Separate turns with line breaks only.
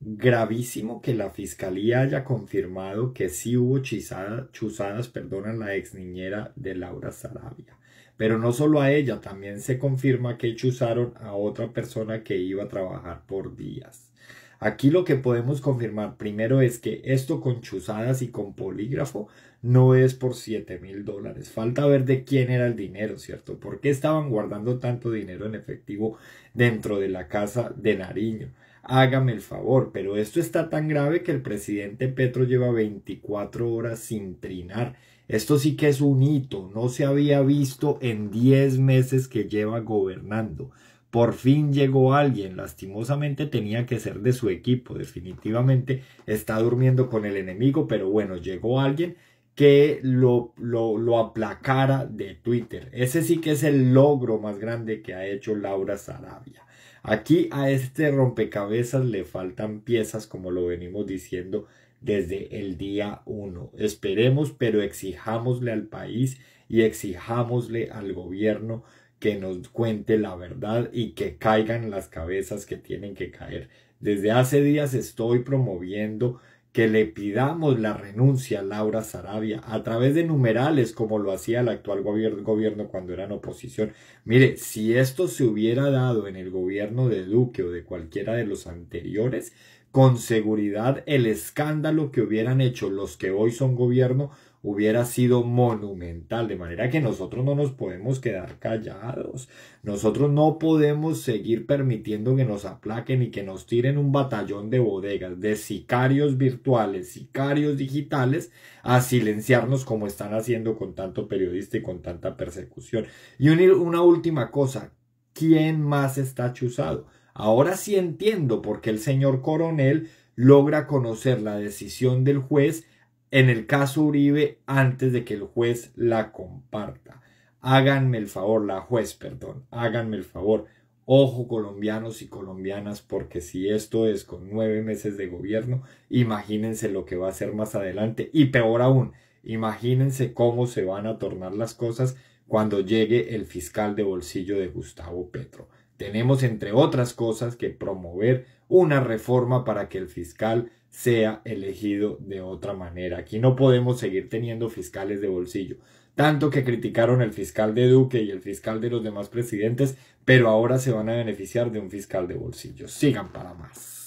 gravísimo que la fiscalía haya confirmado que sí hubo chuzadas perdón, a la ex niñera de Laura Sarabia. Pero no solo a ella, también se confirma que chuzaron a otra persona que iba a trabajar por días. Aquí lo que podemos confirmar primero es que esto con chuzadas y con polígrafo no es por 7 mil dólares. Falta ver de quién era el dinero, ¿cierto? ¿Por qué estaban guardando tanto dinero en efectivo dentro de la casa de Nariño? hágame el favor, pero esto está tan grave que el presidente Petro lleva 24 horas sin trinar. Esto sí que es un hito, no se había visto en 10 meses que lleva gobernando. Por fin llegó alguien, lastimosamente tenía que ser de su equipo, definitivamente está durmiendo con el enemigo, pero bueno, llegó alguien que lo, lo, lo, aplacara de Twitter. Ese sí que es el logro más grande que ha hecho Laura Sarabia. Aquí a este rompecabezas le faltan piezas, como lo venimos diciendo desde el día uno. Esperemos, pero exijámosle al país y exijámosle al gobierno que nos cuente la verdad y que caigan las cabezas que tienen que caer. Desde hace días estoy promoviendo que le pidamos la renuncia a Laura Sarabia a través de numerales como lo hacía el actual gobierno, cuando era en oposición. Mire, si esto se hubiera dado en el gobierno de Duque o de cualquiera de los anteriores, con seguridad el escándalo que hubieran hecho los que hoy son gobierno hubiera sido monumental, de manera que nosotros no nos podemos quedar callados, nosotros no podemos seguir permitiendo que nos aplaquen y que nos tiren un batallón de bodegas, de sicarios virtuales, sicarios digitales, a silenciarnos como están haciendo con tanto periodista y con tanta persecución. Y una, última cosa, ¿quién más está chuzado? Ahora sí entiendo por qué el señor coronel logra conocer la decisión del juez en el caso Uribe antes de que el juez la comparta. Háganme el favor, la juez, perdón, háganme el favor. Ojo colombianos y colombianas, porque si esto es con nueve meses de gobierno, imagínense lo que va a ser más adelante y peor aún, imagínense cómo se van a tornar las cosas cuando llegue el fiscal de bolsillo de Gustavo Petro. Tenemos, entre otras cosas, que promover una reforma para que el fiscal sea elegido de otra manera. Aquí no podemos seguir teniendo fiscales de bolsillo. Tanto que criticaron el fiscal de Duque y el fiscal de los demás presidentes, pero ahora se van a beneficiar de un fiscal de bolsillo. Sigan para más.